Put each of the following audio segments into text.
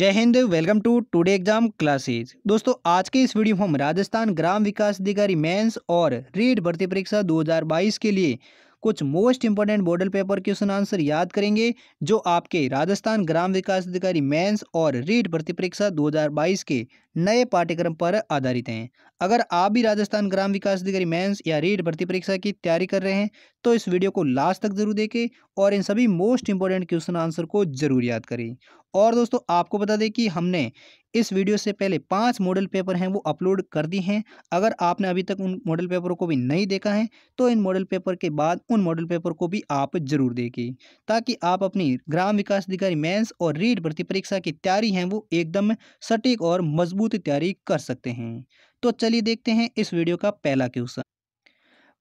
जय हिंद welcome to today exam classes दोस्तों आज के इस वीडियो में हम राजस्थान ग्राम विकास अधिकारी मेंस और रीट भर्ती परीक्षा 2022 के लिए कुछ most important model paper question answer याद करेंगे जो आपके राजस्थान ग्राम विकास अधिकारी मेंस और रीट भर्ती परीक्षा 2022 के नए पाठ्यक्रम पर आधारित हैं अगर आप भी राजस्थान ग्राम विकास अधिकारी मेंस या रीट भर्ती परीक्षा की तैयारी कर रहे हैं तो इस वीडियो को लास्ट तक जरूर देखें और इन सभी मोस्ट इंपॉर्टेंट क्वेश्चन आंसर को जरूर याद करें और दोस्तों आपको बता दें कि हमने इस वीडियो से पहले पांच मॉडल पेपर हैं वो अपलोड कर दी हैं अगर आपने अभी तक उन मॉडल पेपरों को भी नहीं देखा है तो इन मॉडल पेपर के बाद उन मॉडल पेपर को भी आप जरूर देखें ताकि आप अपनी ग्राम विकास अधिकारी मेंस और रीड भर्ती परीक्षा की तैयारी है वो एकदम सटीक और मजबूत तैयारी कर सकते हैं तो चलिए देखते हैं इस वीडियो का पहला क्वेश्चन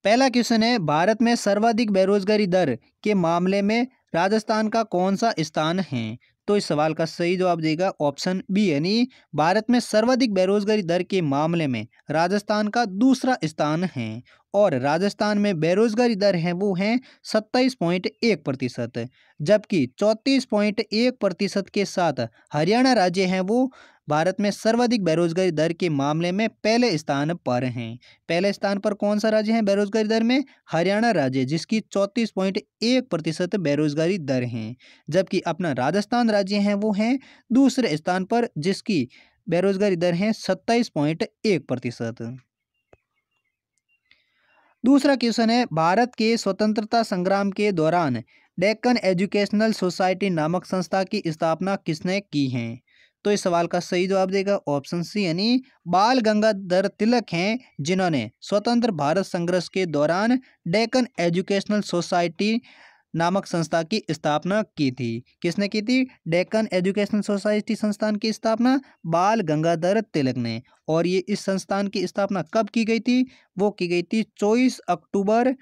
पहला क्वेश्चन है भारत में सर्वाधिक बेरोजगारी दर के मामले में राजस्थान का कौन सा स्थान है तो इस सवाल का सही जवाब देगा ऑप्शन बी यानी भारत में सर्वाधिक बेरोजगारी दर के मामले में राजस्थान का दूसरा स्थान है और राजस्थान में बेरोजगारी दर है वो है सत्ताईस पॉइंट एक प्रतिशत जबकि चौंतीस पॉइंट एक प्रतिशत के साथ हरियाणा राज्य हैं वो भारत में सर्वाधिक बेरोजगारी दर के मामले में पहले स्थान पर हैं पहले स्थान पर कौन सा राज्य है बेरोजगारी दर में हरियाणा राज्य जिसकी चौंतीस पॉइंट एक प्रतिशत बेरोजगारी दर है जबकि अपना राजस्थान राज्य है वो है दूसरे स्थान पर जिसकी बेरोजगारी दर है सत्ताईस पॉइंट एक प्रतिशत दूसरा क्वेश्चन है भारत के स्वतंत्रता संग्राम के दौरान डेक्कन एजुकेशनल सोसाइटी नामक संस्था की स्थापना किसने की है तो इस सवाल का सही जवाब देगा ऑप्शन सी यानी बाल गंगाधर तिलक हैं जिन्होंने स्वतंत्र भारत संघर्ष के दौरान डेकन एजुकेशनल सोसाइटी नामक संस्था की स्थापना की थी किसने की थी डेकन एजुकेशनल सोसाइटी संस्थान की स्थापना बाल गंगाधर तिलक ने और ये इस संस्थान की स्थापना कब की गई थी वो की गई थी चौबीस अक्टूबर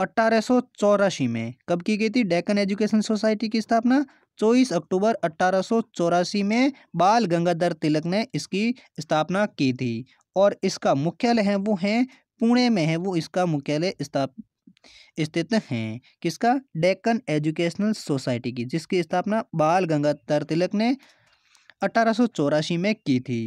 अट्ठारह में कब की गई थी डेकन एजुकेशन सोसाइटी की स्थापना चौबीस अक्टूबर अट्ठारह में बाल गंगाधर तिलक ने इसकी स्थापना की थी और इसका मुख्यालय है वो है पुणे में है वो इसका मुख्यालय स्थाप स्थित हैं किसका डेक्कन एजुकेशनल सोसाइटी की जिसकी स्थापना बाल गंगाधर तिलक ने अठारह में की थी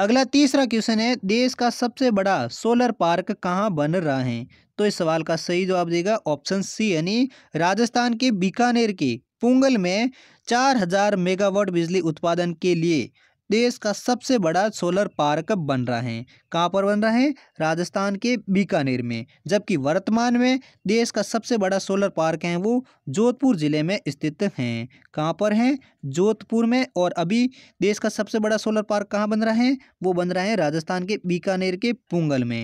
अगला तीसरा क्वेश्चन है देश का सबसे बड़ा सोलर पार्क कहाँ बन रहा है तो इस सवाल का सही जवाब देगा ऑप्शन सी यानी राजस्थान के बीकानेर के पुंगल में 4000 मेगावाट बिजली उत्पादन के लिए देश का सबसे बड़ा सोलर पार्क बन रहा है कहाँ पर बन रहा है राजस्थान के बीकानेर में जबकि वर्तमान में देश का सबसे बड़ा सोलर पार्क है वो जोधपुर ज़िले में स्थित हैं कहाँ पर हैं जोधपुर में और अभी देश का सबसे बड़ा सोलर पार्क कहाँ बन रहा है वो बन रहा है राजस्थान के बीकानेर के पुंगल में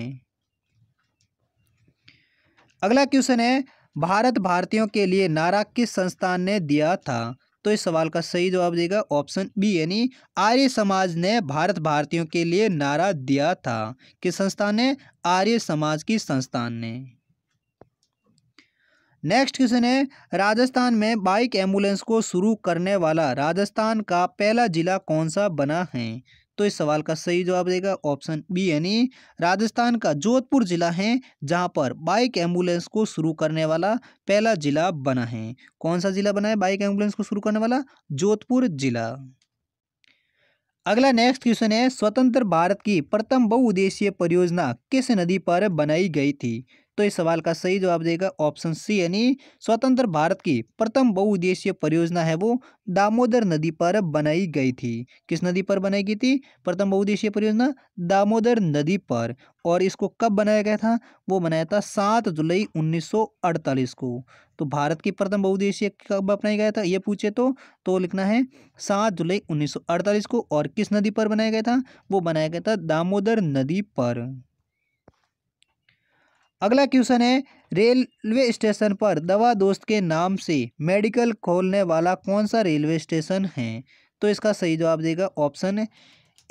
अगला क्वेश्चन है भारत भारतीयों के लिए नारा किस संस्थान ने दिया था तो इस सवाल का सही जवाब देगा ऑप्शन बी यानी आर्य समाज ने भारत भारतीयों के लिए नारा दिया था किस संस्थान ने आर्य समाज की संस्थान ने नेक्स्ट क्वेश्चन है राजस्थान में बाइक एम्बुलेंस को शुरू करने वाला राजस्थान का पहला जिला कौन सा बना है तो इस सवाल का सही जवाब देगा ऑप्शन बी यानी राजस्थान का जोधपुर जिला है जहां पर बाइक एम्बुलेंस को शुरू करने वाला पहला जिला बना है कौन सा जिला बना है बाइक एम्बुलेंस को शुरू करने वाला जोधपुर जिला अगला नेक्स्ट क्वेश्चन है स्वतंत्र भारत की प्रथम बहुउद्देशीय परियोजना किस नदी पर बनाई गई थी तो इस सवाल का सही जवाब देगा ऑप्शन सी यानी स्वतंत्र भारत की प्रथम बहुउद्देशीय परियोजना है वो दामोदर नदी पर बनाई गई थी किस नदी पर बनाई गई थी प्रथम बहुउद्देशीय परियोजना दामोदर नदी पर और इसको कब बनाया गया था वो बनाया था सात जुलाई उन्नीस को तो भारत की प्रथम बहुउद्देशीय कब अपनाया गया था ये पूछे तो तो लिखना है सात जुलाई 1948 को और किस नदी पर बनाया गया था वो बनाया गया था दामोदर नदी पर अगला क्वेश्चन है रेलवे स्टेशन पर दवा दोस्त के नाम से मेडिकल खोलने वाला कौन सा रेलवे स्टेशन है तो इसका सही जवाब देगा ऑप्शन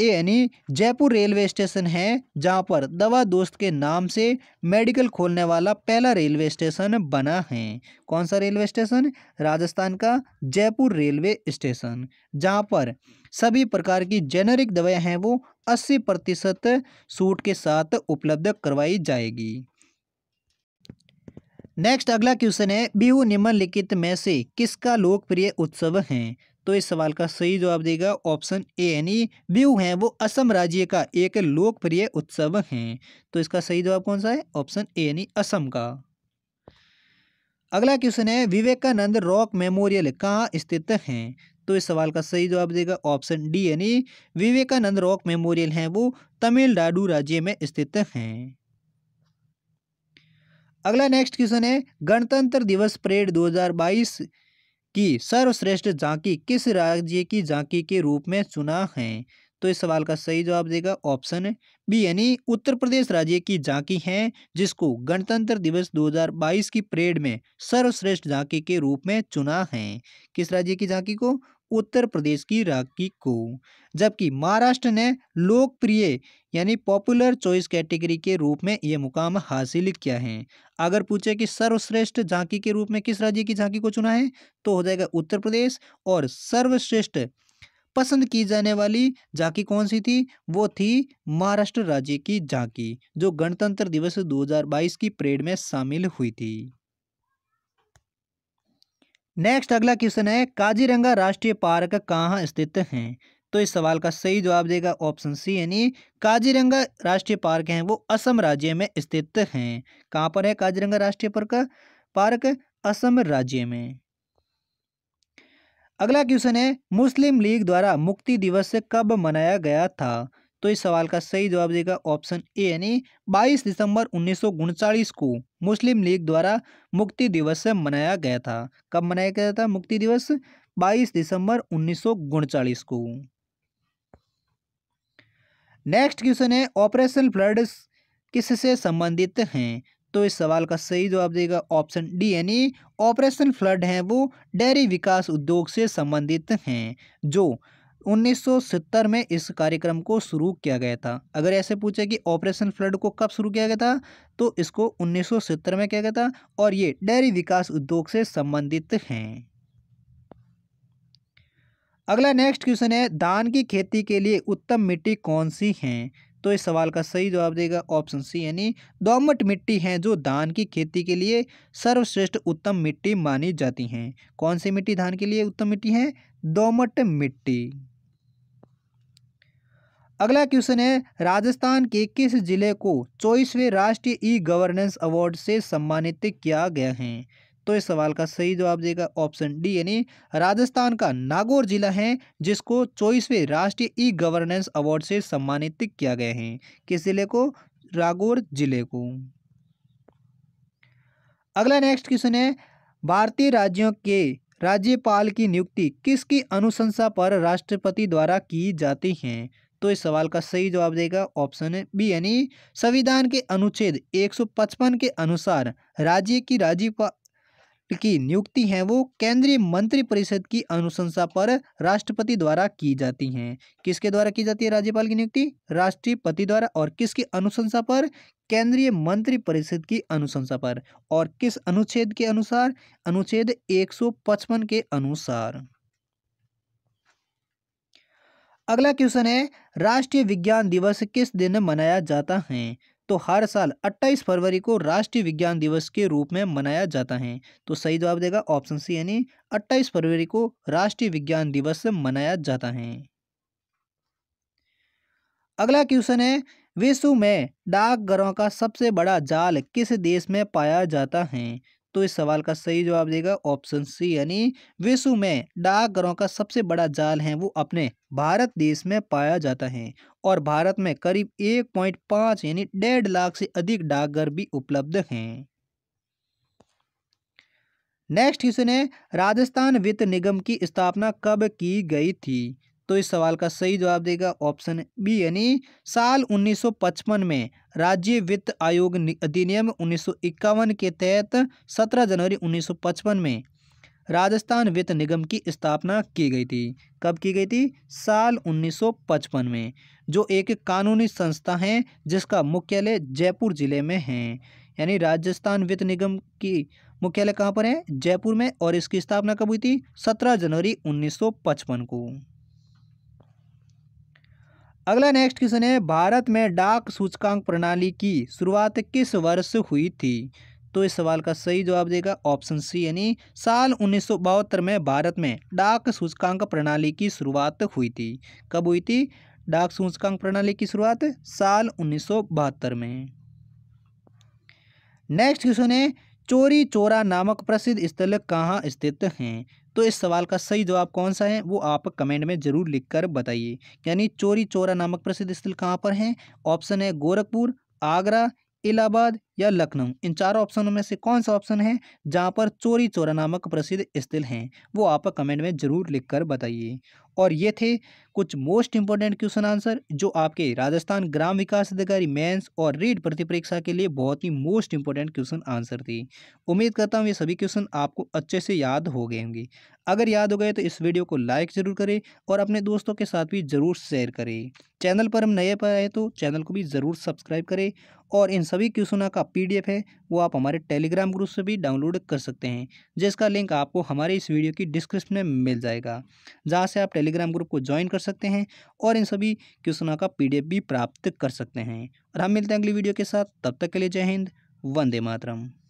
ए यानी जयपुर रेलवे स्टेशन है जहाँ पर दवा दोस्त के नाम से मेडिकल खोलने वाला पहला रेलवे स्टेशन बना है कौन सा रेलवे स्टेशन राजस्थान का जयपुर रेलवे स्टेशन जहाँ पर सभी प्रकार की जेनरिक दवाएं हैं वो अस्सी प्रतिशत सूट के साथ उपलब्ध करवाई जाएगी नेक्स्ट अगला क्वेश्चन है बिहू निम्नलिखित में से किसका लोकप्रिय उत्सव है तो इस सवाल का सही जवाब देगा ऑप्शन ए यानी बिहू है वो असम राज्य का एक लोकप्रिय उत्सव है तो इसका सही जवाब कौन सा है ऑप्शन ए यानी असम का अगला क्वेश्चन है विवेकानंद रॉक मेमोरियल कहाँ स्थित है तो इस सवाल का सही जवाब देगा ऑप्शन डी यानी विवेकानंद रॉक मेमोरियल है वो तमिलनाडु राज्य में स्थित हैं अगला नेक्स्ट क्वेश्चन है गणतंत्र दिवस परेड 2022 की सर्वश्रेष्ठ झांकी किस राज्य की झांकी के रूप में चुना है तो इस सवाल का सही जवाब देगा ऑप्शन बी यानी उत्तर प्रदेश राज्य की झांकी है जिसको गणतंत्र दिवस 2022 की परेड में सर्वश्रेष्ठ झांकी के रूप में चुना है किस राज्य की झांकी को उत्तर प्रदेश की राखी को जबकि महाराष्ट्र ने लोकप्रिय यानी पॉपुलर चॉइस कैटेगरी के रूप में ये मुकाम हासिल किया है अगर पूछे कि सर्वश्रेष्ठ झांकी के रूप में किस राज्य की झांकी को चुना है तो हो जाएगा उत्तर प्रदेश और सर्वश्रेष्ठ पसंद की जाने वाली झांकी कौन सी थी वो थी महाराष्ट्र राज्य की झांकी जो गणतंत्र दिवस 2022 की परेड में शामिल हुई थी नेक्स्ट अगला क्वेश्चन है काजीरंगा राष्ट्रीय पार्क कहाँ स्थित है तो इस सवाल का सही जवाब देगा ऑप्शन सी यानी काजीरंगा राष्ट्रीय पार्क है वो असम राज्य में स्थित है कहाँ पर है काजीरंगा राष्ट्रीय पार्क पार्क असम राज्य में अगला क्वेश्चन है मुस्लिम लीग द्वारा मुक्ति दिवस कब मनाया गया था तो इस सवाल का सही जवाब देगा ऑप्शन ए यानी 22 दिसंबर उन्नीस को मुस्लिम लीग द्वारा मुक्ति दिवस मनाया गया था कब मनाया गया था मुक्ति दिवस 22 दिसंबर उन्नीस को नेक्स्ट क्वेश्चन है ऑपरेशन फ्लड किससे संबंधित हैं तो इस सवाल का सही जवाब देगा ऑप्शन डी यानी ऑपरेशन फ्लड हैं वो डेयरी विकास उद्योग से संबंधित हैं जो 1970 में इस कार्यक्रम को शुरू किया गया था अगर ऐसे पूछे कि ऑपरेशन फ्लड को कब शुरू किया गया था तो इसको 1970 में किया गया था और ये डेयरी विकास उद्योग से संबंधित हैं अगला नेक्स्ट क्वेश्चन है धान की खेती के लिए उत्तम मिट्टी कौन सी है तो इस सवाल का सही जवाब देगा ऑप्शन सी यानी दोमट मिट्टी हैं जो धान की खेती के लिए सर्वश्रेष्ठ उत्तम मिट्टी मानी जाती हैं कौन सी मिट्टी धान के लिए उत्तम मिट्टी है दोमट मिट्टी अगला क्वेश्चन है राजस्थान के किस जिले को चौबीसवें राष्ट्रीय ई गवर्नेंस अवार्ड से सम्मानित किया गया है तो इस सवाल का सही जवाब देगा ऑप्शन डी यानी राजस्थान का नागौर जिला है जिसको चौबीसवें राष्ट्रीय ई गवर्नेंस अवार्ड से सम्मानित किया गया है किस जिले को नागौर जिले को अगला नेक्स्ट क्वेश्चन है भारतीय राज्यों के राज्यपाल की नियुक्ति किसकी अनुशंसा पर राष्ट्रपति द्वारा की जाती है तो इस सवाल का सही जवाब देगा ऑप्शन बी यानी संविधान के अनुच्छेद 155 के अनुसार राज्य की राज्यपाल की नियुक्ति है वो केंद्रीय मंत्री परिषद की अनुशंसा पर राष्ट्रपति द्वारा की जाती हैं किसके द्वारा की जाती है राज्यपाल की नियुक्ति राष्ट्रपति द्वारा और किसकी अनुशंसा पर केंद्रीय मंत्री परिषद की अनुशंसा पर और किस अनुच्छेद के अनुसार अनुच्छेद 155 के अनुसार अगला क्वेश्चन है राष्ट्रीय विज्ञान दिवस किस दिन मनाया जाता है तो हर साल 28 फरवरी को राष्ट्रीय विज्ञान दिवस के रूप में मनाया जाता है तो सही जवाब देगा ऑप्शन सी यानी 28 फरवरी को राष्ट्रीय विज्ञान दिवस मनाया जाता है अगला क्वेश्चन है विश्व में डाकघरों का सबसे बड़ा जाल किस देश में पाया जाता है तो इस सवाल का सही जवाब देगा ऑप्शन सी यानी विश्व में डाकघरों का सबसे बड़ा जाल है वो अपने भारत देश में पाया जाता है और भारत में करीब एक पॉइंट पाँच यानी डेढ़ लाख से अधिक डाकघर भी उपलब्ध हैं नेक्स्ट क्वेश्चन है राजस्थान वित्त निगम की स्थापना कब की गई थी तो इस सवाल का सही जवाब देगा ऑप्शन बी यानी साल 1955 में राज्य वित्त आयोग अधिनियम 1951 के तहत 17 जनवरी 1955 में राजस्थान वित्त निगम की स्थापना की गई थी कब की गई थी साल 1955 में जो एक कानूनी संस्था है जिसका मुख्यालय जयपुर ज़िले में है यानी राजस्थान वित्त निगम की मुख्यालय कहाँ पर है जयपुर में और इसकी स्थापना कब हुई थी 17 जनवरी 1955 को अगला नेक्स्ट क्वेश्चन है भारत में डाक सूचकांक प्रणाली की शुरुआत किस वर्ष हुई थी तो इस सवाल का सही जवाब देगा ऑप्शन सी यानी साल उन्नीस में भारत में डाक सूचकांक प्रणाली की शुरुआत हुई थी कब हुई थी डाक सूचकांक प्रणाली की शुरुआत साल उन्नीस में नेक्स्ट क्वेश्चन है चोरी चोरा नामक प्रसिद्ध स्थल कहाँ स्थित हैं तो इस सवाल का सही जवाब कौन सा है वो आप कमेंट में ज़रूर लिखकर बताइए यानी चोरी चोरा नामक प्रसिद्ध स्थल कहाँ पर है ऑप्शन है गोरखपुर आगरा इलाहाबाद या लखनऊ इन चारों ऑप्शनों में से कौन सा ऑप्शन है जहाँ पर चोरी चोरा नामक प्रसिद्ध स्थल हैं वो आप कमेंट में ज़रूर लिख कर बताइए और ये थे कुछ मोस्ट इंपॉर्टेंट क्वेश्चन आंसर जो आपके राजस्थान ग्राम विकास अधिकारी मेंस और रीड प्रतिपरीक्षा के लिए बहुत ही मोस्ट इंपॉर्टेंट क्वेश्चन आंसर थी उम्मीद करता हूँ ये सभी क्वेश्चन आपको अच्छे से याद हो गए होंगे अगर याद हो गए तो इस वीडियो को लाइक ज़रूर करें और अपने दोस्तों के साथ भी ज़रूर शेयर करें चैनल पर हम नए पर आए तो चैनल को भी ज़रूर सब्सक्राइब करें और इन सभी क्वेश्चनों का पीडीएफ है वो आप हमारे टेलीग्राम ग्रुप से भी डाउनलोड कर सकते हैं जिसका लिंक आपको हमारे इस वीडियो की डिस्क्रिप्शन में मिल जाएगा जहाँ से आप टेलीग्राम ग्रुप को ज्वाइन कर सकते हैं और इन सभी क्वेश्चनों का पी भी प्राप्त कर सकते हैं और हम मिलते हैं अगली वीडियो के साथ तब तक के लिए जय हिंद वंदे मातरम